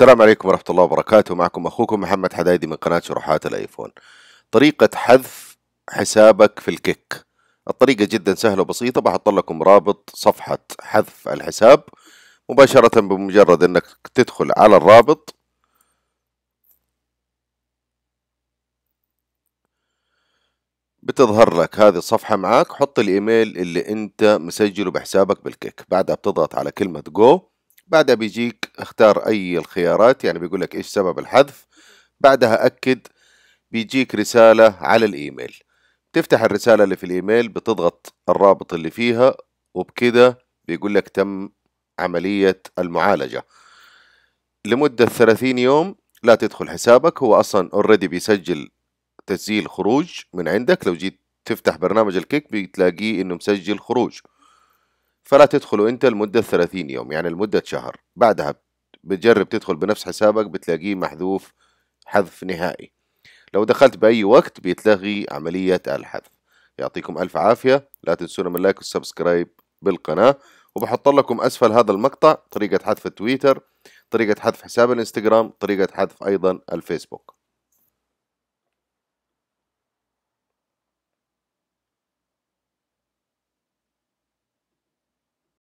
السلام عليكم ورحمة الله وبركاته معكم أخوكم محمد حدايدي من قناة شروحات الآيفون طريقة حذف حسابك في الكيك الطريقة جدا سهلة وبسيطة بحط لكم رابط صفحة حذف الحساب مباشرة بمجرد أنك تدخل على الرابط بتظهر لك هذه الصفحة معاك حط الإيميل اللي أنت مسجله بحسابك بالكيك بعدها بتضغط على كلمة جو بعدها بيجيك اختار أي الخيارات يعني بيقول لك إيش سبب الحذف بعدها أكد بيجيك رسالة على الإيميل تفتح الرسالة اللي في الإيميل بتضغط الرابط اللي فيها وبكده بيقول لك تم عملية المعالجة لمدة 30 يوم لا تدخل حسابك هو أصلا اوريدي بيسجل تسجيل خروج من عندك لو جيت تفتح برنامج الكيك بتلاقيه إنه مسجل خروج فلا تدخلوا انت لمدة 30 يوم يعني لمدة شهر بعدها بتجرب تدخل بنفس حسابك بتلاقيه محذوف حذف نهائي لو دخلت بأي وقت بيتلغي عملية الحذف يعطيكم ألف عافية لا تنسونا من لايك والسبسكرايب بالقناة وبحط لكم أسفل هذا المقطع طريقة حذف التويتر طريقة حذف حساب الانستغرام طريقة حذف أيضا الفيسبوك